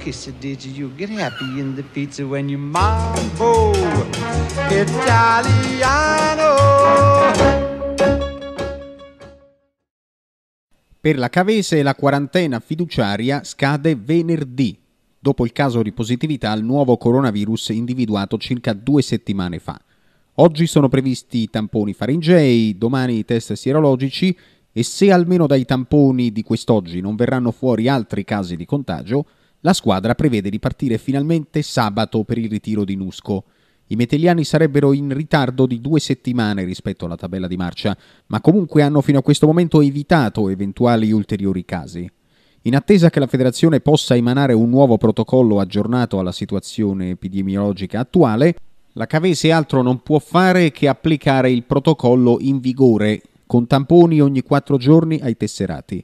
kiss it, did you? get happy in the pizza when you mambo Italiano. Per la Cavese la quarantena fiduciaria scade venerdì, dopo il caso di positività al nuovo coronavirus individuato circa due settimane fa. Oggi sono previsti i tamponi faringei, domani i test sierologici e se almeno dai tamponi di quest'oggi non verranno fuori altri casi di contagio, la squadra prevede di partire finalmente sabato per il ritiro di Nusco. I metelliani sarebbero in ritardo di due settimane rispetto alla tabella di marcia, ma comunque hanno fino a questo momento evitato eventuali ulteriori casi. In attesa che la federazione possa emanare un nuovo protocollo aggiornato alla situazione epidemiologica attuale, la Cavese altro non può fare che applicare il protocollo in vigore, con tamponi ogni quattro giorni ai tesserati.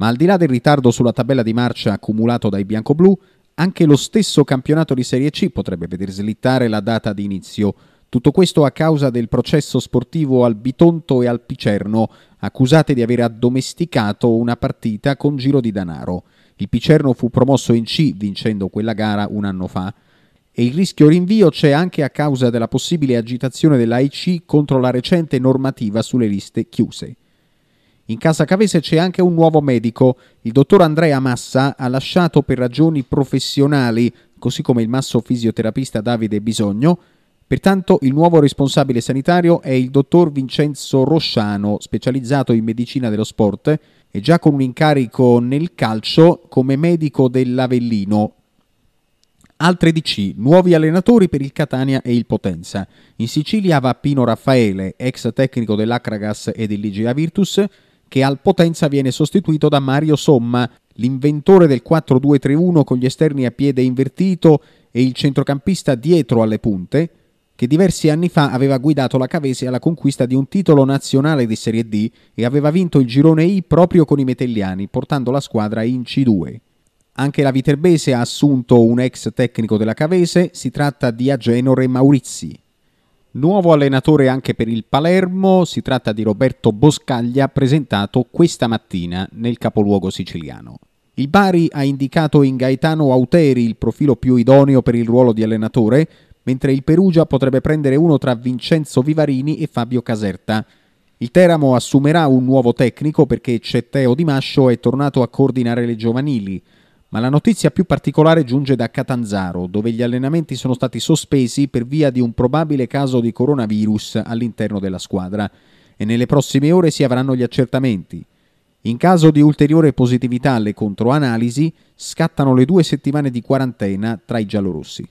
Ma al di là del ritardo sulla tabella di marcia accumulato dai bianco-blu, anche lo stesso campionato di Serie C potrebbe veder slittare la data di inizio. Tutto questo a causa del processo sportivo al Bitonto e al Picerno, accusate di aver addomesticato una partita con giro di danaro. Il Picerno fu promosso in C vincendo quella gara un anno fa. E il rischio rinvio c'è anche a causa della possibile agitazione dell'AIC contro la recente normativa sulle liste chiuse. In casa Cavese c'è anche un nuovo medico. Il dottor Andrea Massa ha lasciato per ragioni professionali, così come il masso fisioterapista Davide Bisogno. Pertanto il nuovo responsabile sanitario è il dottor Vincenzo Rosciano, specializzato in medicina dello sport e già con un incarico nel calcio come medico dell'Avellino, Altre DC, nuovi allenatori per il Catania e il Potenza. In Sicilia va Pino Raffaele, ex tecnico dell'Acragas e dell'Igea Virtus, che al Potenza viene sostituito da Mario Somma, l'inventore del 4-2-3-1 con gli esterni a piede invertito e il centrocampista dietro alle punte, che diversi anni fa aveva guidato la Cavese alla conquista di un titolo nazionale di Serie D e aveva vinto il girone I proprio con i metelliani, portando la squadra in C2. Anche la Viterbese ha assunto un ex tecnico della Cavese, si tratta di Agenore Maurizi. Nuovo allenatore anche per il Palermo, si tratta di Roberto Boscaglia presentato questa mattina nel capoluogo siciliano. Il Bari ha indicato in Gaetano Auteri il profilo più idoneo per il ruolo di allenatore, mentre il Perugia potrebbe prendere uno tra Vincenzo Vivarini e Fabio Caserta. Il Teramo assumerà un nuovo tecnico perché Cetteo Di Mascio è tornato a coordinare le giovanili. Ma la notizia più particolare giunge da Catanzaro, dove gli allenamenti sono stati sospesi per via di un probabile caso di coronavirus all'interno della squadra e nelle prossime ore si avranno gli accertamenti. In caso di ulteriore positività alle controanalisi, scattano le due settimane di quarantena tra i giallorossi.